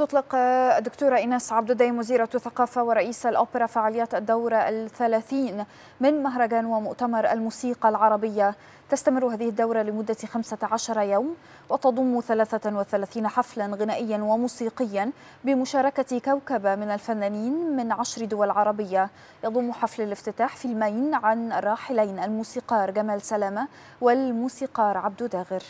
تطلق الدكتورة إيناس عبد الدين وزيرة الثقافة ورئيس الأوبرا فعاليات الدورة الثلاثين من مهرجان ومؤتمر الموسيقى العربية تستمر هذه الدورة لمدة 15 يوم وتضم 33 حفلا غنائيا وموسيقيا بمشاركة كوكبة من الفنانين من عشر دول عربية يضم حفل الافتتاح فيلمين عن الراحلين الموسيقار جمال سلامة والموسيقار عبد داغر